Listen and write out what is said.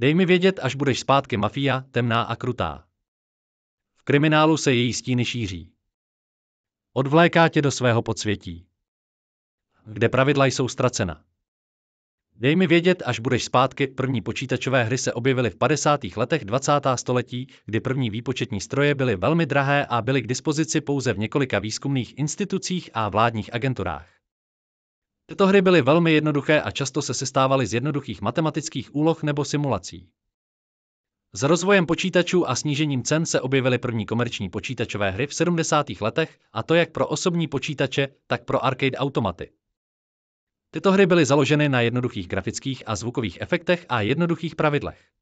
Dej mi vědět, až budeš zpátky mafia, temná a krutá. V kriminálu se její stíny šíří. Odvléká tě do svého podsvětí. Kde pravidla jsou ztracena. Dej mi vědět, až budeš zpátky. První počítačové hry se objevily v 50. letech 20. století, kdy první výpočetní stroje byly velmi drahé a byly k dispozici pouze v několika výzkumných institucích a vládních agenturách. Tyto hry byly velmi jednoduché a často se sestávaly z jednoduchých matematických úloh nebo simulací. S rozvojem počítačů a snížením cen se objevily první komerční počítačové hry v 70. letech, a to jak pro osobní počítače, tak pro arcade automaty. Tyto hry byly založeny na jednoduchých grafických a zvukových efektech a jednoduchých pravidlech.